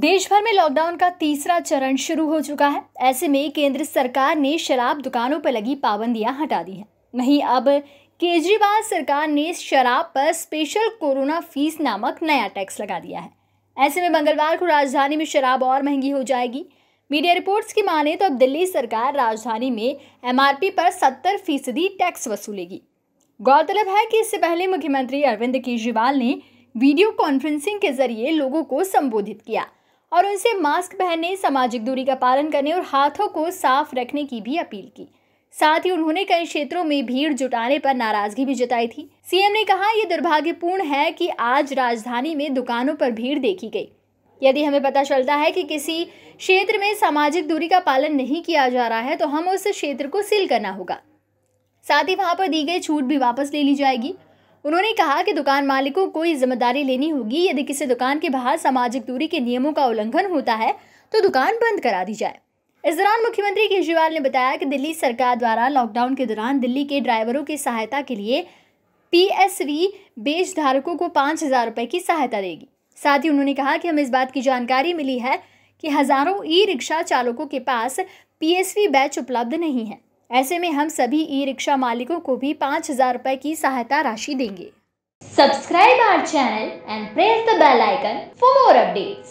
देश भर में लॉकडाउन का तीसरा चरण शुरू हो चुका है ऐसे में केंद्र सरकार ने शराब दुकानों पर लगी पाबंदियां हटा दी हैं वहीं अब केजरीवाल सरकार ने शराब पर स्पेशल कोरोना फीस नामक नया टैक्स लगा दिया है ऐसे में मंगलवार को राजधानी में शराब और महंगी हो जाएगी मीडिया रिपोर्ट्स की माने तो अब दिल्ली सरकार राजधानी में एमआरपी पर सत्तर फीसदी टैक्स वसूलेगी गौरतलब है कि इससे पहले मुख्यमंत्री अरविंद केजरीवाल ने वीडियो कॉन्फ्रेंसिंग के जरिए लोगों को संबोधित किया और उनसे मास्क पहनने सामाजिक दूरी का पालन करने और हाथों को साफ रखने की भी अपील की साथ ही उन्होंने कई क्षेत्रों में भीड़ जुटाने पर नाराजगी भी जताई थी सीएम ने कहा यह दुर्भाग्यपूर्ण है कि आज राजधानी में दुकानों पर भीड़ देखी गई यदि हमें पता चलता है कि किसी क्षेत्र में सामाजिक दूरी का पालन नहीं किया जा रहा है तो हम उस क्षेत्र को सील करना होगा साथ ही वहां पर दी गई छूट भी वापस ले ली जाएगी उन्होंने कहा कि दुकान मालिकों को ये जिम्मेदारी लेनी होगी यदि किसी दुकान के बाहर सामाजिक दूरी के नियमों का उल्लंघन होता है तो दुकान बंद करा दी जाए इस दौरान मुख्यमंत्री केजरीवाल ने बताया कि दिल्ली सरकार द्वारा लॉकडाउन के दौरान दिल्ली के ड्राइवरों की सहायता के लिए पीएसवी बेच धारकों को पाँच हज़ार रुपये की सहायता देगी साथ ही उन्होंने कहा कि हमें इस बात की जानकारी मिली है कि हज़ारों ई रिक्शा चालकों के पास पीएसवी बैच उपलब्ध नहीं है ऐसे में हम सभी ई रिक्शा मालिकों को भी पाँच हजार रुपए की सहायता राशि देंगे subscribe our channel and press the bell icon for more updates